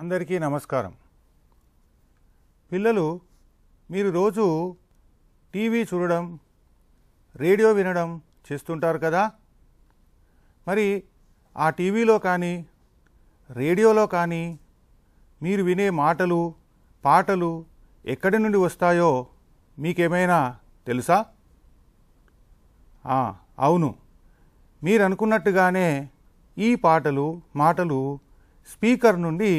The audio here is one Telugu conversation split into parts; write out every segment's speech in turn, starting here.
అందరికీ నమస్కారం పిల్లలు మీరు రోజు టీవీ చూడడం రేడియో వినడం చేస్తుంటారు కదా మరి ఆ టీవీలో కానీ రేడియోలో కానీ మీరు వినే మాటలు పాటలు ఎక్కడి నుండి వస్తాయో మీకేమైనా తెలుసా అవును మీరు అనుకున్నట్టుగానే ఈ పాటలు మాటలు స్పీకర్ నుండి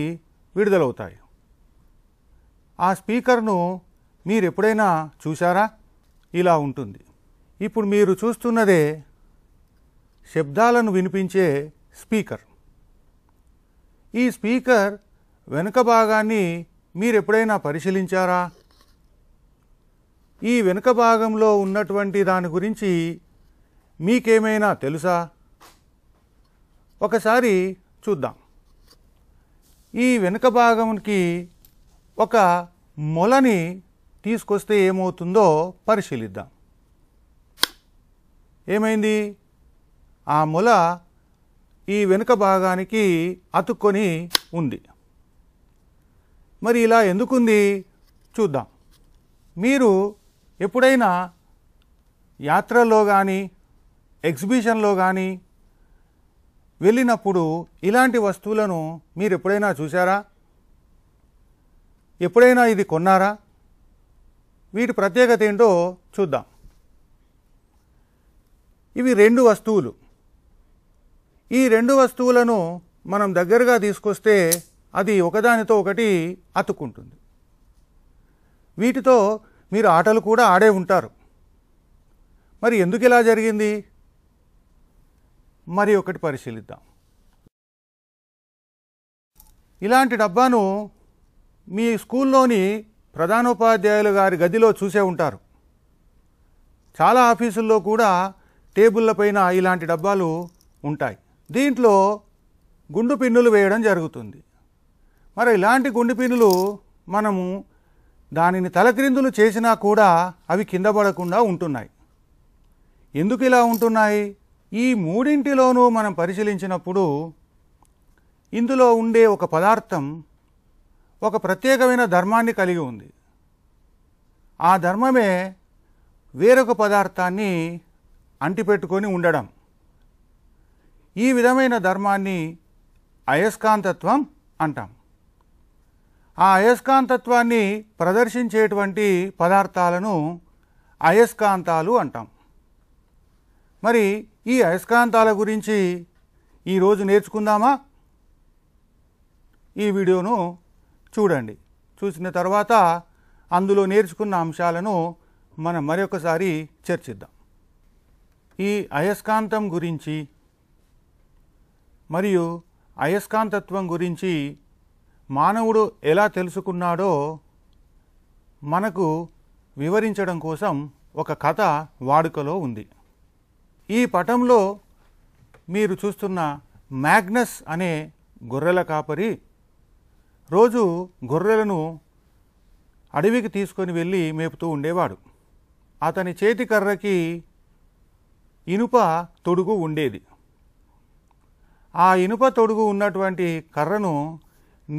విడుదలవుతాయి ఆ స్పీకర్ను మీరు ఎప్పుడైనా చూసారా ఇలా ఉంటుంది ఇప్పుడు మీరు చూస్తున్నదే శబ్దాలను వినిపించే స్పీకర్ ఈ స్పీకర్ వెనుక భాగాన్ని మీరు ఎప్పుడైనా పరిశీలించారా ఈ వెనుక భాగంలో ఉన్నటువంటి దాని గురించి మీకేమైనా తెలుసా ఒకసారి చూద్దాం ఈ వెనుక భాగంకి ఒక మొలని తీసుకొస్తే ఏమవుతుందో పరిశీలిద్దాం ఏమైంది ఆ మొల ఈ వెనుక భాగానికి అతుక్కొని ఉంది మరి ఇలా ఎందుకుంది చూద్దాం మీరు ఎప్పుడైనా యాత్రలో కానీ ఎగ్జిబిషన్లో కానీ వెళ్ళినప్పుడు ఇలాంటి వస్తువులను మీరు ఎప్పుడైనా చూసారా ఎప్పుడైనా ఇది కొన్నారా వీటి ప్రత్యేకత ఏంటో చూద్దాం ఇవి రెండు వస్తువులు ఈ రెండు వస్తువులను మనం దగ్గరగా తీసుకొస్తే అది ఒకదానితో ఒకటి అతుక్కుంటుంది వీటితో మీరు ఆటలు కూడా ఆడే ఉంటారు మరి ఎందుకు ఇలా జరిగింది మరి ఒకటి పరిశీలిద్దాం ఇలాంటి డబ్బాను మీ స్కూల్లోని ప్రధానోపాధ్యాయులు గారి గదిలో చూసే ఉంటారు చాలా ఆఫీసుల్లో కూడా టేబుల్ల పైన ఇలాంటి డబ్బాలు ఉంటాయి దీంట్లో గుండు పిన్నులు వేయడం జరుగుతుంది మరి ఇలాంటి గుండు పిన్నులు మనము దానిని తలక్రిందులు చేసినా కూడా అవి కింద పడకుండా ఉంటున్నాయి ఎందుకు ఇలా ఉంటున్నాయి ఈ మూడింటిలోనూ మనం పరిశీలించినప్పుడు ఇందులో ఉండే ఒక పదార్థం ఒక ప్రత్యేకమైన ధర్మాన్ని కలిగి ఉంది ఆ ధర్మమే వేరొక పదార్థాన్ని అంటిపెట్టుకొని ఉండడం ఈ విధమైన ధర్మాన్ని అయస్కాంతత్వం అంటాం ఆ అయస్కాంతత్వాన్ని ప్రదర్శించేటువంటి పదార్థాలను అయస్కాంతాలు అంటాం మరి ఈ అయస్కాంతాల గురించి ఈరోజు నేర్చుకుందామా ఈ వీడియోను చూడండి చూసిన తర్వాత అందులో నేర్చుకున్న అంశాలను మనం మరొకసారి చర్చిద్దాం ఈ అయస్కాంతం గురించి మరియు అయస్కాంతత్వం గురించి మానవుడు ఎలా తెలుసుకున్నాడో మనకు వివరించడం కోసం ఒక కథ వాడుకలో ఉంది ఈ పటంలో మీరు చూస్తున్న మ్యాగ్నస్ అనే గొర్రెల కాపరి రోజు గొర్రెలను అడవికి తీసుకొని వెళ్ళి మేపుతూ ఉండేవాడు అతని చేతి కర్రకి ఇనుప తొడుగు ఉండేది ఆ ఇనుప తొడుగు ఉన్నటువంటి కర్రను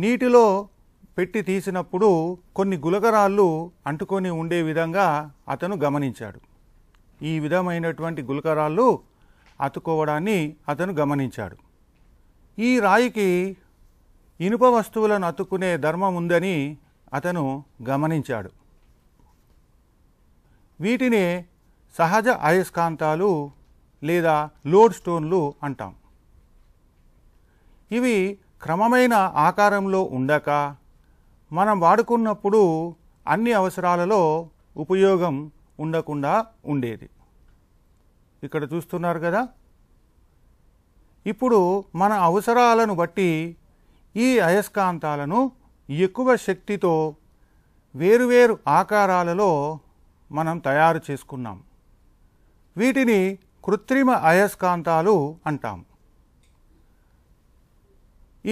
నీటిలో పెట్టి తీసినప్పుడు కొన్ని గులకరాళ్ళు అంటుకొని ఉండే విధంగా అతను గమనించాడు ఈ విధమైనటువంటి గులకరాళ్ళు అతుక్కోవడాన్ని అతను గమనించాడు ఈ రాయికి ఇనుప వస్తువులను అతుక్కునే ధర్మం ఉందని అతను గమనించాడు వీటినే సహజ అయస్కాంతాలు లేదా లోడ్ స్టోన్లు అంటాం ఇవి క్రమమైన ఆకారంలో ఉండక మనం వాడుకున్నప్పుడు అన్ని అవసరాలలో ఉపయోగం ఉండకుండా ఉండేది ఇక్కడ చూస్తున్నారు కదా ఇప్పుడు మన అవసరాలను బట్టి ఈ అయస్కాంతాలను ఎక్కువ శక్తితో వేరువేరు ఆకారాలలో మనం తయారు చేసుకున్నాం వీటిని కృత్రిమ అయస్కాంతాలు అంటాం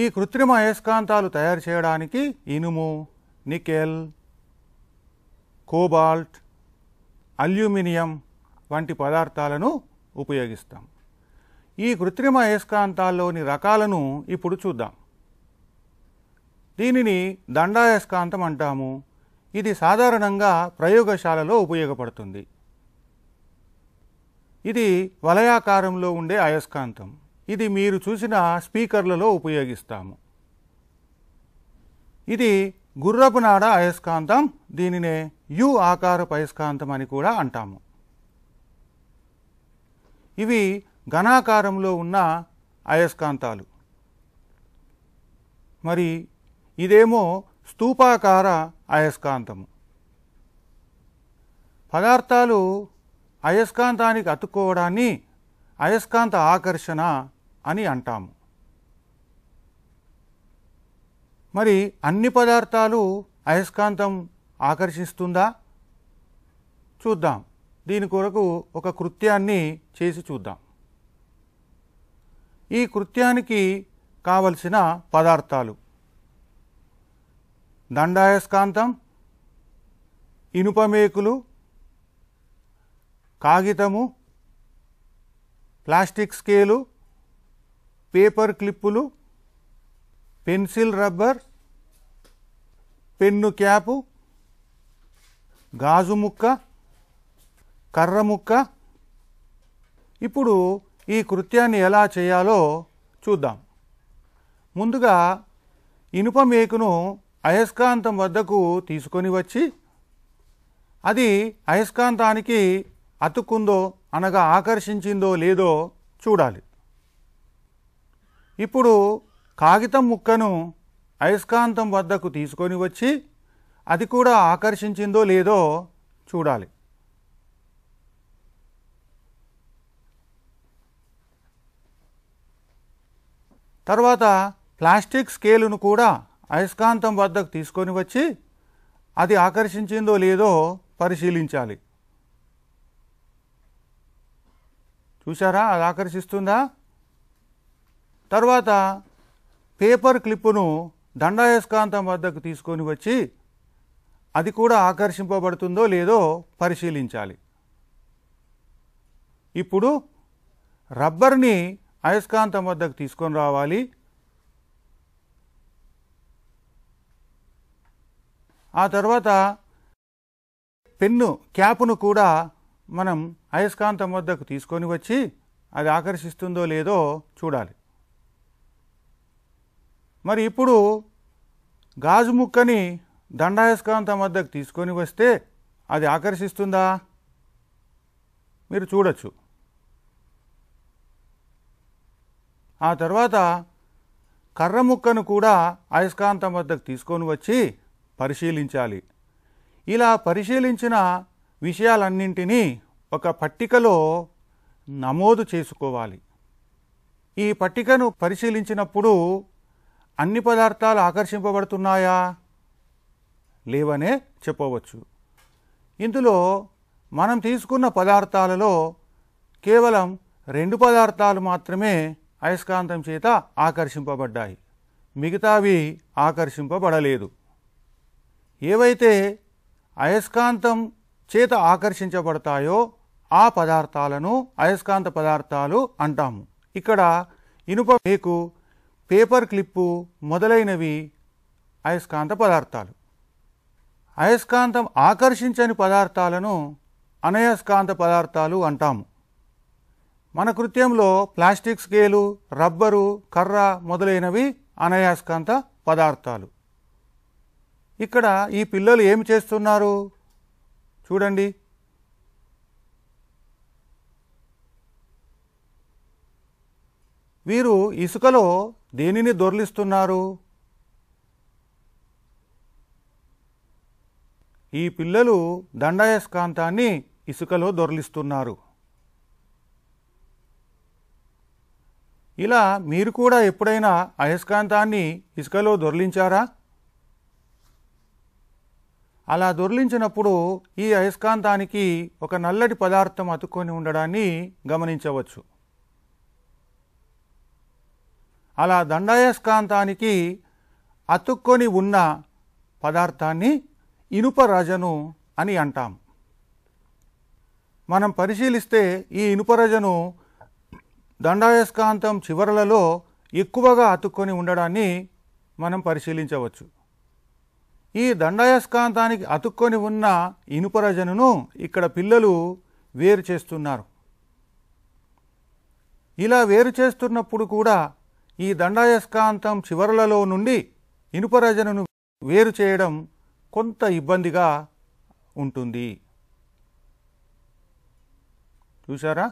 ఈ కృత్రిమ అయస్కాంతాలు తయారు చేయడానికి ఇనుము నికెల్ కోబాల్ట్ అల్యూమినియం వంటి పదార్థాలను ఉపయోగిస్తాం ఈ కృత్రిమ అయస్కాంతాల్లోని రకాలను ఇప్పుడు చూద్దాం దీనిని దండాయస్కాంతం అంటాము ఇది సాధారణంగా ప్రయోగశాలలో ఉపయోగపడుతుంది ఇది వలయాకారంలో ఉండే అయస్కాంతం ఇది మీరు చూసిన స్పీకర్లలో ఉపయోగిస్తాము ఇది గుర్రపు నాడ అయస్కాంతం దీనినే యు ఆకారపు అయస్కాంతం అని కూడా అంటాము ఇవి ఘనాకారంలో ఉన్న అయస్కాంతాలు మరి ఇదేమో స్థూపాకార అయస్కాంతము పదార్థాలు అయస్కాంతానికి అతుక్కోవడాన్ని అయస్కాంత ఆకర్షణ అని అంటాము మరి అన్ని పదార్థాలు అయస్కాంతం ఆకర్షిస్తుందా చూద్దాం దీని కొరకు ఒక కృత్యాన్ని చేసి చూద్దాం ఈ కృత్యానికి కావలసిన పదార్థాలు దండాయస్కాంతం ఇనుపమేకులు కాగితము ప్లాస్టిక్ స్కేలు పేపర్ క్లిప్పులు పెన్సిల్ రబ్బర్ పెన్ను క్యాపు గాజు ముక్క కర్ర ముక్క ఇప్పుడు ఈ కృత్యాన్ని ఎలా చేయాలో చూద్దాం ముందుగా ఇనుప మేకును అయస్కాంతం వద్దకు తీసుకొని వచ్చి అది అయస్కాంతానికి అతుక్కుందో అనగా ఆకర్షించిందో లేదో చూడాలి ఇప్పుడు కాగితం ముక్కను అయస్కాంతం వద్దకు తీసుకొని వచ్చి అది కూడా ఆకర్షించిందో లేదో చూడాలి తర్వాత ప్లాస్టిక్ స్కేలును కూడా అయస్కాంతం వద్దకు తీసుకొని వచ్చి అది ఆకర్షించిందో లేదో పరిశీలించాలి చూసారా అది ఆకర్షిస్తుందా తర్వాత పేపర్ క్లిప్పును దండాయస్కాంతం వద్దకు తీసుకొని వచ్చి అది కూడా ఆకర్షింపబడుతుందో లేదో పరిశీలించాలి ఇప్పుడు రబ్బర్ని అయస్కాంతం వద్దకు తీసుకొని రావాలి ఆ తర్వాత పెన్ను క్యాప్ను కూడా మనం అయస్కాంతం వద్దకు తీసుకొని వచ్చి అది ఆకర్షిస్తుందో లేదో చూడాలి మరి ఇప్పుడు గాజు ముక్కని దండాయస్కాంతం వద్దకు తీసుకొని వస్తే అది ఆకర్షిస్తుందా మీరు చూడొచ్చు ఆ తర్వాత కర్ర ముక్కను కూడా అయస్కాంతం వద్దకు తీసుకొని వచ్చి పరిశీలించాలి ఇలా పరిశీలించిన విషయాలన్నింటినీ ఒక పట్టికలో నమోదు చేసుకోవాలి ఈ పట్టికను పరిశీలించినప్పుడు అన్ని పదార్థాలు ఆకర్షింపబడుతున్నాయా లేవనే చెప్పవచ్చు ఇందులో మనం తీసుకున్న పదార్థాలలో కేవలం రెండు పదార్థాలు మాత్రమే అయస్కాంతం చేత ఆకర్షింపబడ్డాయి మిగతావి ఆకర్షింపబడలేదు ఏవైతే అయస్కాంతం చేత ఆకర్షించబడతాయో ఆ పదార్థాలను అయస్కాంత పదార్థాలు అంటాము ఇక్కడ ఇనుప మీకు పేపర్ క్లిప్పు మొదలైనవి అయస్కాంత పదార్థాలు అయస్కాంతం ఆకర్షించని పదార్థాలను అనయస్కాంత పదార్థాలు అంటాము మన కృత్యంలో ప్లాస్టిక్ స్కేలు రబ్బరు కర్ర మొదలైనవి అనయాస్కాంత పదార్థాలు ఇక్కడ ఈ పిల్లలు ఏమి చేస్తున్నారు చూడండి వీరు ఇసుకలో దేనిని దొర్లిస్తున్నారు ఈ పిల్లలు దండాయస్కాంతాన్ని ఇసుకలో దొర్లిస్తున్నారు ఇలా మీరు కూడా ఎప్పుడైనా అయస్కాంతాన్ని ఇసుకలో దొర్లించారా అలా దొర్లించినప్పుడు ఈ అయస్కాంతానికి ఒక నల్లటి పదార్థం అతుక్కొని ఉండడాన్ని గమనించవచ్చు అలా దండాయస్కాంతానికి అతుక్కొని ఉన్న పదార్థాన్ని ఇనుప రజను అని అంటాం మనం పరిశీలిస్తే ఈ ఇనుపరజను దండాయస్కాంతం చివరలలో ఎక్కువగా అతుక్కొని ఉండడాన్ని మనం పరిశీలించవచ్చు ఈ దండాయస్కాంతానికి అతుక్కొని ఉన్న ఇనుపరజనును ఇక్కడ పిల్లలు వేరు చేస్తున్నారు ఇలా వేరు చేస్తున్నప్పుడు కూడా ఈ దండాయస్కాంతం చివరలలో నుండి ఇనుపరజనను వేరు చేయడం కొంత ఇబ్బందిగా ఉంటుంది చూసారా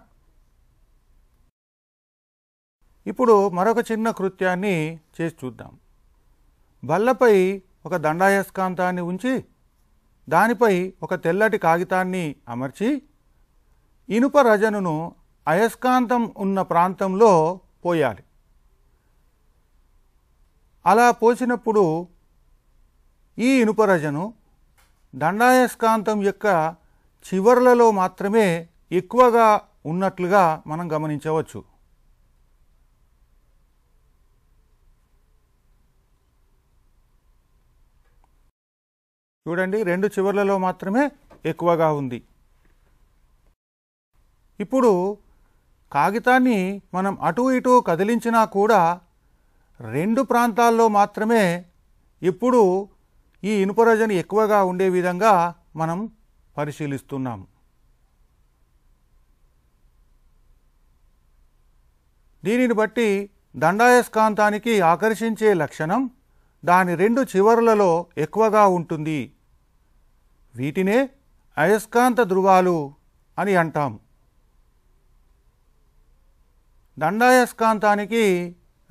ఇప్పుడు మరొక చిన్న కృత్యాన్ని చేసి చూద్దాం బల్లపై ఒక దండాయస్కాంతాన్ని ఉంచి దానిపై ఒక తెల్లటి కాగితాన్ని అమర్చి ఇనుప రజనును అయస్కాంతం ఉన్న ప్రాంతంలో పోయాలి అలా పోసినప్పుడు ఈ ఇనుపరజను దండాయస్కాంతం యొక్క చివర్లలో మాత్రమే ఎక్కువగా ఉన్నట్లుగా మనం గమనించవచ్చు చూడండి రెండు చివర్లలో మాత్రమే ఎక్కువగా ఉంది ఇప్పుడు కాగితాన్ని మనం అటు ఇటు కదిలించినా కూడా రెండు ప్రాంతాల్లో మాత్రమే ఇప్పుడు ఈ ఇనుపరజను ఎక్కువగా ఉండే విధంగా మనం పరిశీలిస్తున్నాం దీనిని బట్టి దండాయస్కాంతానికి ఆకర్షించే లక్షణం దాని రెండు చివరలలో ఎక్కువగా ఉంటుంది వీటినే అయస్కాంత ధృవాలు అని అంటాం దండాయస్కాంతానికి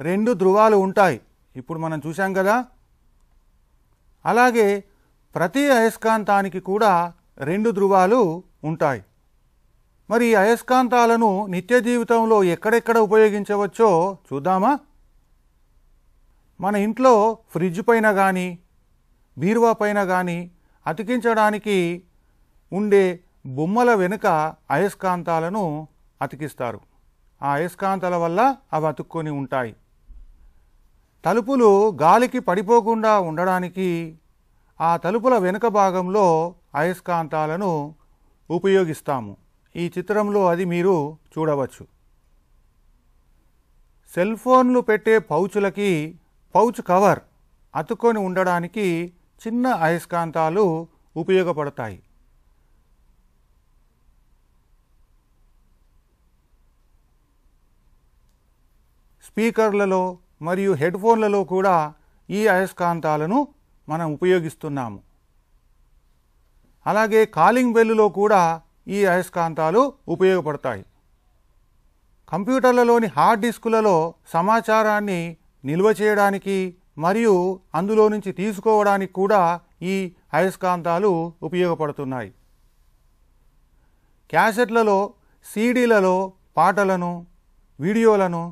రెండు ధృవాలు ఉంటాయి ఇప్పుడు మనం చూసాం కదా అలాగే ప్రతి అయస్కాంతానికి కూడా రెండు ధృవాలు ఉంటాయి మరి అయస్కాంతాలను నిత్య జీవితంలో ఎక్కడెక్కడ ఉపయోగించవచ్చో చూద్దామా మన ఇంట్లో ఫ్రిడ్జ్ పైన కానీ బీరువా పైన కానీ అతికించడానికి ఉండే బొమ్మల వెనుక అయస్కాంతాలను అతికిస్తారు ఆ అయస్కాంతాల వల్ల అవి అతుక్కొని ఉంటాయి తలుపులు గాలికి పడిపోకుండా ఉండడానికి ఆ తలుపుల వెనుక భాగంలో అయస్కాంతాలను ఉపయోగిస్తాము ఈ చిత్రంలో అది మీరు చూడవచ్చు సెల్ ఫోన్లు పెట్టే పౌచులకి పౌచ్ కవర్ అతుక్కొని ఉండడానికి చిన్న అయస్కాంతాలు ఉపయోగపడతాయి స్పీకర్లలో మరియు హెడ్ ఫోన్లలో కూడా ఈ అయస్కాంతాలను మనం ఉపయోగిస్తున్నాము అలాగే కాలింగ్ బెల్లులో కూడా ఈ అయస్కాంతాలు ఉపయోగపడతాయి కంప్యూటర్లలోని హార్డ్ డిస్కులలో సమాచారాన్ని నిల్వ చేయడానికి మరియు అందులో నుంచి తీసుకోవడానికి కూడా ఈ అయస్కాంతాలు ఉపయోగపడుతున్నాయి క్యాసెట్లలో సీడీలలో పాటలను వీడియోలను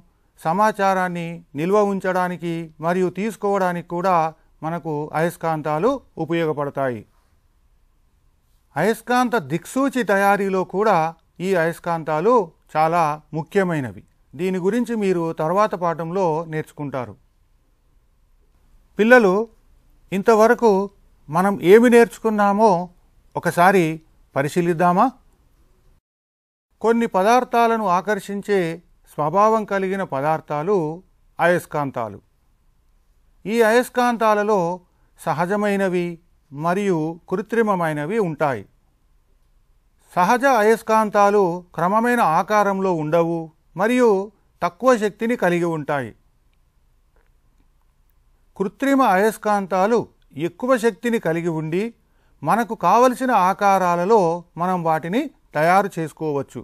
సమాచారాన్ని నిల్వ ఉంచడానికి మరియు తీసుకోవడానికి కూడా మనకు అయస్కాంతాలు ఉపయోగపడతాయి అయస్కాంత దిక్సూచి తయారీలో కూడా ఈ అయస్కాంతాలు చాలా ముఖ్యమైనవి దీని గురించి మీరు తర్వాత పాఠంలో నేర్చుకుంటారు పిల్లలు ఇంతవరకు మనం ఏమి నేర్చుకున్నామో ఒకసారి పరిశీలిద్దామా కొన్ని పదార్థాలను ఆకర్షించే స్వభావం కలిగిన పదార్థాలు అయస్కాంతాలు ఈ అయస్కాంతాలలో సహజమైనవి మరియు కృత్రిమమైనవి ఉంటాయి సహజ అయస్కాంతాలు క్రమమైన ఆకారంలో ఉండవు మరియు తక్కువ శక్తిని కలిగి ఉంటాయి కృత్రిమ అయస్కాంతాలు ఎక్కువ శక్తిని కలిగి ఉండి మనకు కావలసిన ఆకారాలలో మనం వాటిని తయారు చేసుకోవచ్చు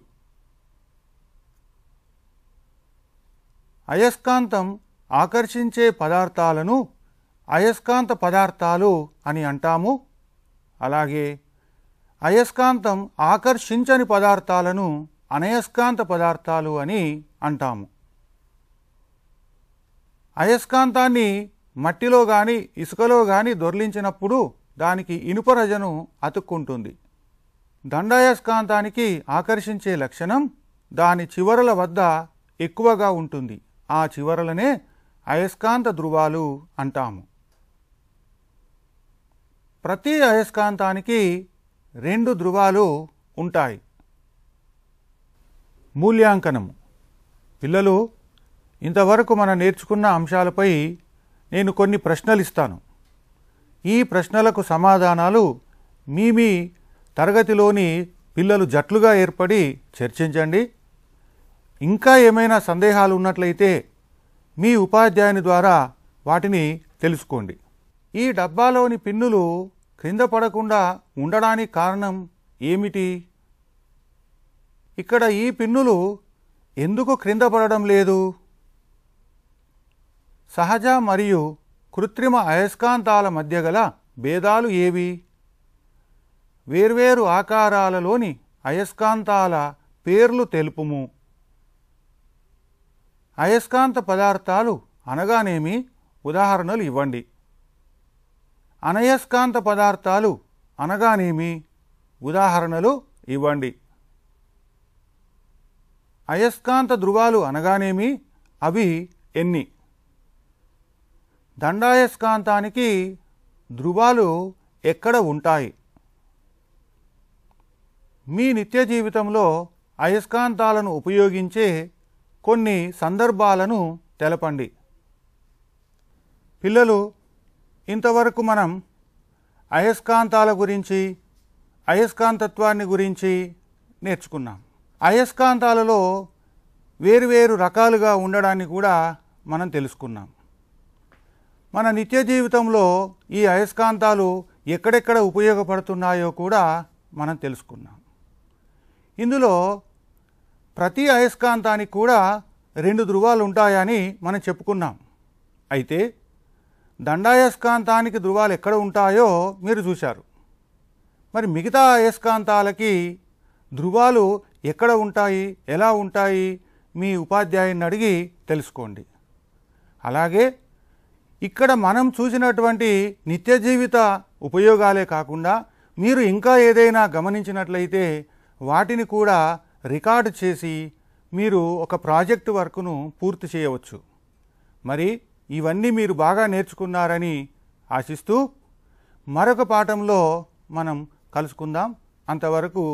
అయస్కాంతం ఆకర్షించే పదార్థాలను అయస్కాంత పదార్థాలు అని అంటాము అలాగే అయస్కాంతం ఆకర్షించని పదార్థాలను అనయస్కాంత పదార్థాలు అని అంటాము అయస్కాంతాన్ని మట్టిలో కానీ ఇసుకలో కానీ దొర్లించినప్పుడు దానికి ఇనుపరజను అతుక్కుంటుంది దండాయస్కాంతానికి ఆకర్షించే లక్షణం దాని చివరల వద్ద ఎక్కువగా ఉంటుంది ఆ చివరలనే అయస్కాంత ధృవాలు అంటాము ప్రతి అయస్కాంతానికి రెండు ధృవాలు ఉంటాయి మూల్యాంకనము పిల్లలు ఇంతవరకు మనం నేర్చుకున్న అంశాలపై నేను కొన్ని ప్రశ్నలు ఇస్తాను ఈ ప్రశ్నలకు సమాధానాలు మీ మీ తరగతిలోని పిల్లలు జట్లుగా ఏర్పడి చర్చించండి ఇంకా ఏమైనా సందేహాలు ఉన్నట్లయితే మీ ఉపాధ్యాయుని ద్వారా వాటిని తెలుసుకోండి ఈ డబ్బాలోని పిన్నులు క్రింద పడకుండా ఉండడానికి కారణం ఏమిటి ఇక్కడ ఈ పిన్నులు ఎందుకు క్రింద పడడం లేదు సహజ మరియు కృత్రిమ అయస్కాంతాల మధ్య గల భేదాలు ఏవి వేర్వేరు ఆకారాలలోని అయస్కాంతాల పేర్లు తెలుపుము అయస్కాంత పదార్థాలు అనగానేమి ఉదాహరణలు ఇవ్వండి అనయస్కాంత పదార్థాలు అనగానేమి ఉదాహరణలు ఇవ్వండి అయస్కాంత ధృవాలు అనగానేమి అవి ఎన్ని దండాయస్కాంతానికి ధృవాలు ఎక్కడ ఉంటాయి మీ నిత్య జీవితంలో అయస్కాంతాలను ఉపయోగించే కొన్ని సందర్భాలను తెలపండి పిల్లలు ఇంతవరకు మనం అయస్కాంతాల గురించి అయస్కాంతత్వాన్ని గురించి నేర్చుకున్నాం అయస్కాంతాలలో వేరువేరు రకాలుగా ఉండడాన్ని కూడా మనం తెలుసుకున్నాం మన నిత్య జీవితంలో ఈ అయస్కాంతాలు ఎక్కడెక్కడ ఉపయోగపడుతున్నాయో కూడా మనం తెలుసుకున్నాం ఇందులో ప్రతి అయస్కాంతానికి కూడా రెండు ధృవాలు ఉంటాయని మనం చెప్పుకున్నాం అయితే దండాయస్కాంతానికి ధృవాలు ఎక్కడ ఉంటాయో మీరు చూశారు మరి మిగతా అయస్కాంతాలకి ధృవాలు ఎక్కడ ఉంటాయి ఎలా ఉంటాయి మీ ఉపాధ్యాయుని అడిగి తెలుసుకోండి అలాగే ఇక్కడ మనం చూసినటువంటి నిత్య జీవిత ఉపయోగాలే కాకుండా మీరు ఇంకా ఏదైనా గమనించినట్లయితే వాటిని కూడా రికార్డు చేసి మీరు ఒక ప్రాజెక్టు వర్క్ను పూర్తి చేయవచ్చు మరి ఇవన్నీ మీరు బాగా నేర్చుకున్నారని ఆశిస్తూ మరొక పాఠంలో మనం కలుసుకుందాం అంతవరకు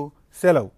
సెలవు